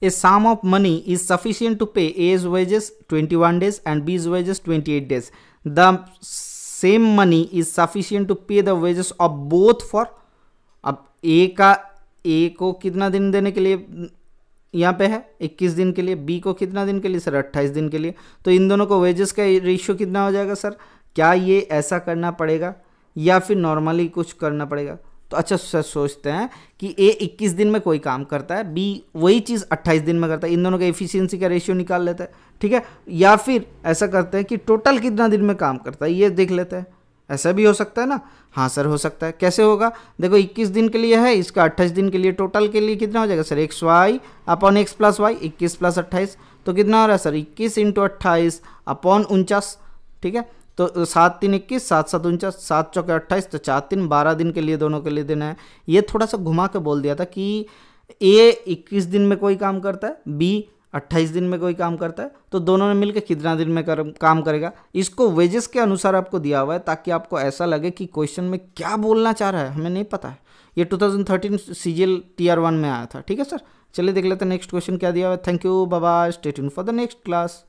A sum of money is sufficient to pay A's wages 21 days and B's wages 28 days. The same money is sufficient to pay the wages of both for अब A का A को कितना दिन देने के लिए यहाँ पे है 21 दिन के लिए बी को कितना दिन के लिए सर 28 दिन के लिए तो इन दोनों को वेजेस का रेशियो कितना हो जाएगा सर क्या ये ऐसा करना पड़ेगा या फिर नॉर्मली कुछ करना पड़ेगा तो अच्छा सर सोचते हैं कि ए 21 दिन में कोई काम करता है बी वही चीज़ 28 दिन में करता है इन दोनों का एफिशिएंसी का रेशियो निकाल लेते हैं ठीक है या फिर ऐसा करते हैं कि टोटल कितना दिन में काम करता है ये देख लेते हैं ऐसा भी हो सकता है ना हाँ सर हो सकता है कैसे होगा देखो 21 दिन के लिए है इसका 28 दिन के लिए टोटल के लिए कितना हो जाएगा sir X Y upon X plus Y इक्कीस प्लस अट्ठाईस तो कितना हो रहा है सर इक्कीस इंटू अट्ठाईस अपॉन उनचास ठीक है तो सात तीन इक्कीस सात सात उनचास सात चौके अट्ठाईस तो चार तीन बारह दिन के लिए दोनों के लिए देना है ये थोड़ा सा घुमा के बोल दिया था कि ए इक्कीस दिन में कोई काम करता है बी अट्ठाईस दिन में कोई काम करता है तो दोनों ने मिलकर कितना दिन में कर, काम करेगा इसको वेजेस के अनुसार आपको दिया हुआ है ताकि आपको ऐसा लगे कि क्वेश्चन में क्या बोलना चाह रहा है हमें नहीं पता है ये 2013 सीजीएल टीआर वन में आया था ठीक है सर चलिए देख लेते हैं नेक्स्ट क्वेश्चन क्या दिया हुआ है थैंक यू बाबा state for the next class